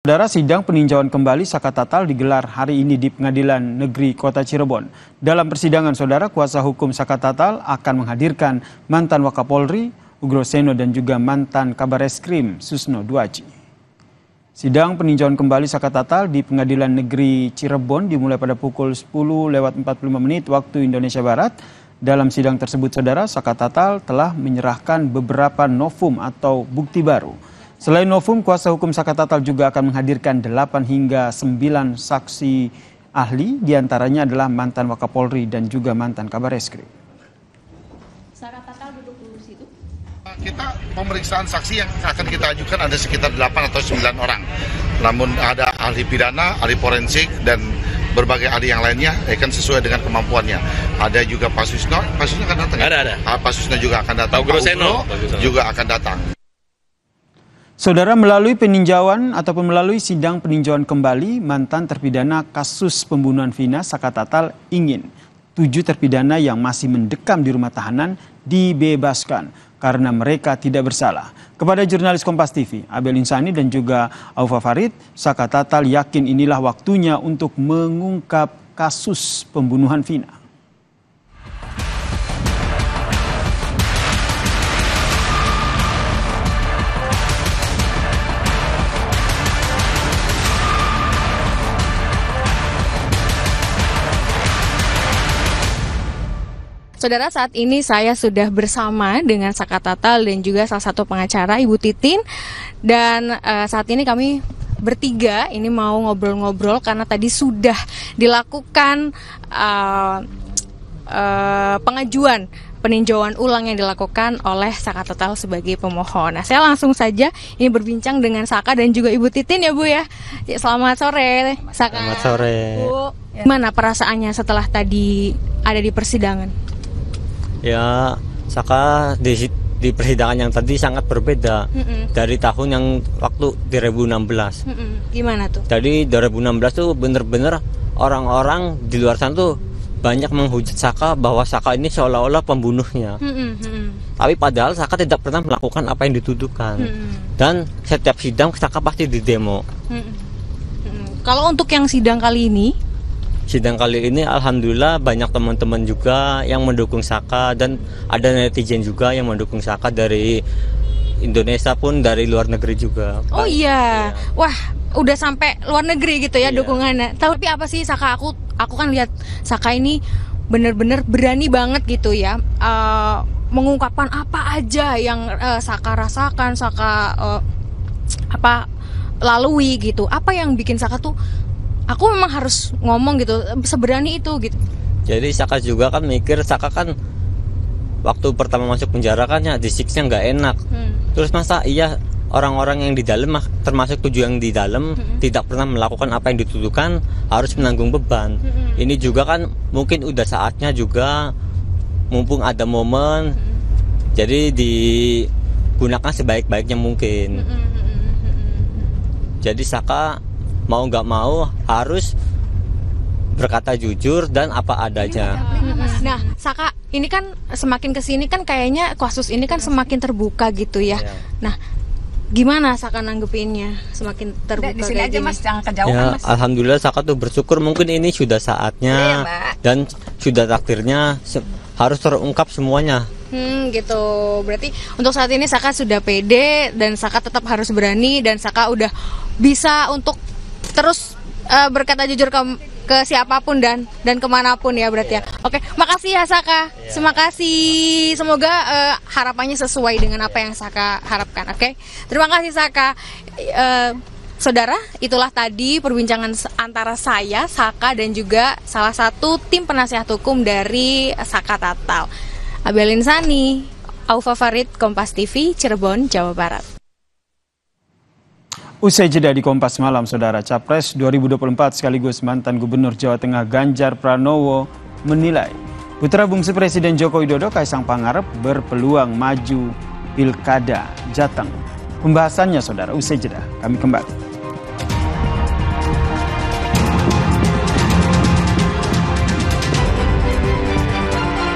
Saudara sidang peninjauan kembali Saka Tatal digelar hari ini di Pengadilan Negeri Kota Cirebon. Dalam persidangan, saudara kuasa hukum Saka Tatal akan menghadirkan mantan Wakapolri Ugroseno dan juga mantan Kabareskrim Susno Duaji. Sidang peninjauan kembali Saka Tatal di Pengadilan Negeri Cirebon dimulai pada pukul 10 lewat 45 menit waktu Indonesia Barat. Dalam sidang tersebut, saudara Saka Tatal telah menyerahkan beberapa novum atau bukti baru. Selain Novum, kuasa hukum Saka Tatal juga akan menghadirkan 8 hingga 9 saksi ahli, diantaranya adalah mantan Wakapolri dan juga mantan Kabar Eskri. Kita pemeriksaan saksi yang akan kita ajukan ada sekitar 8 atau 9 orang. Namun ada ahli pidana, ahli forensik, dan berbagai ahli yang lainnya akan eh, sesuai dengan kemampuannya. Ada juga Pak Susno, Pak Susno akan datang. Ya? Ada, ada. Ah, Pak Susno juga akan datang. Pak Uno juga akan datang. Saudara melalui peninjauan ataupun melalui sidang peninjauan kembali mantan terpidana kasus pembunuhan Vina Saka Tatal ingin tujuh terpidana yang masih mendekam di rumah tahanan dibebaskan karena mereka tidak bersalah. Kepada jurnalis Kompas TV, Abel Insani dan juga Aufa Farid, Saka Tatal yakin inilah waktunya untuk mengungkap kasus pembunuhan Vina. Saudara, saat ini saya sudah bersama dengan Saka Tatal dan juga salah satu pengacara Ibu Titin. Dan uh, saat ini kami bertiga ini mau ngobrol-ngobrol karena tadi sudah dilakukan uh, uh, pengajuan peninjauan ulang yang dilakukan oleh Saka Tatal sebagai pemohon. Nah, saya langsung saja ini berbincang dengan Saka dan juga Ibu Titin ya Bu ya. ya selamat sore Saka. Selamat sore. Bu, gimana perasaannya setelah tadi ada di persidangan? ya Saka di di persidangan yang tadi sangat berbeda mm -mm. dari tahun yang waktu 2016. Mm -mm. Gimana tuh? Jadi 2016 tuh bener-bener orang-orang di luar sana tuh banyak menghujat Saka bahwa Saka ini seolah-olah pembunuhnya. Mm -mm. Tapi padahal Saka tidak pernah melakukan apa yang dituduhkan. Mm -mm. Dan setiap sidang Saka pasti di demo. Mm -mm. Kalau untuk yang sidang kali ini sidang kali ini alhamdulillah banyak teman-teman juga yang mendukung Saka dan ada netizen juga yang mendukung Saka dari Indonesia pun dari luar negeri juga. Oh Pak. iya. iya. Wah, udah sampai luar negeri gitu ya iya. dukungannya. Tapi apa sih Saka aku aku kan lihat Saka ini bener-bener berani banget gitu ya. Uh, mengungkapkan apa aja yang uh, Saka rasakan, Saka uh, apa lalui gitu. Apa yang bikin Saka tuh aku memang harus ngomong gitu seberani itu gitu jadi Saka juga kan mikir Saka kan waktu pertama masuk penjara kan ya disiksa nggak enak hmm. terus masa iya orang-orang yang di dalam termasuk tujuh yang di dalam hmm. tidak pernah melakukan apa yang dituduhkan harus menanggung beban hmm. ini juga kan mungkin udah saatnya juga mumpung ada momen hmm. jadi digunakan sebaik-baiknya mungkin hmm. hmm, hmm, hmm jadi Saka mau nggak mau harus berkata jujur dan apa adanya. Nah, Saka, ini kan semakin kesini kan kayaknya kasus ini kan semakin terbuka gitu ya. Iya. Nah, gimana Saka nanggepinnya semakin terbuka di sini aja Mas jangan kejauhan ya, Mas. Alhamdulillah Saka tuh bersyukur mungkin ini sudah saatnya iya, dan sudah takdirnya harus terungkap semuanya. Hmm, gitu. Berarti untuk saat ini Saka sudah pede dan Saka tetap harus berani dan Saka udah bisa untuk terus uh, berkata jujur ke ke siapapun dan dan kemanapun ya berarti yeah. ya. Oke, okay. makasih ya Saka. Yeah. Terima kasih. Semoga uh, harapannya sesuai dengan apa yang Saka harapkan. Oke, okay? terima kasih Saka. Uh, Saudara, itulah tadi perbincangan antara saya, Saka, dan juga salah satu tim penasihat hukum dari Saka Tatal. Abelin Sani, Aufa Farid, Kompas TV, Cirebon, Jawa Barat. Usai jeda di Kompas Malam, Saudara Capres 2024 sekaligus mantan Gubernur Jawa Tengah Ganjar Pranowo menilai putra bungsu Presiden Joko Widodo Kaisang Pangarep berpeluang maju Pilkada Jateng. Pembahasannya Saudara usai jeda. Kami kembali.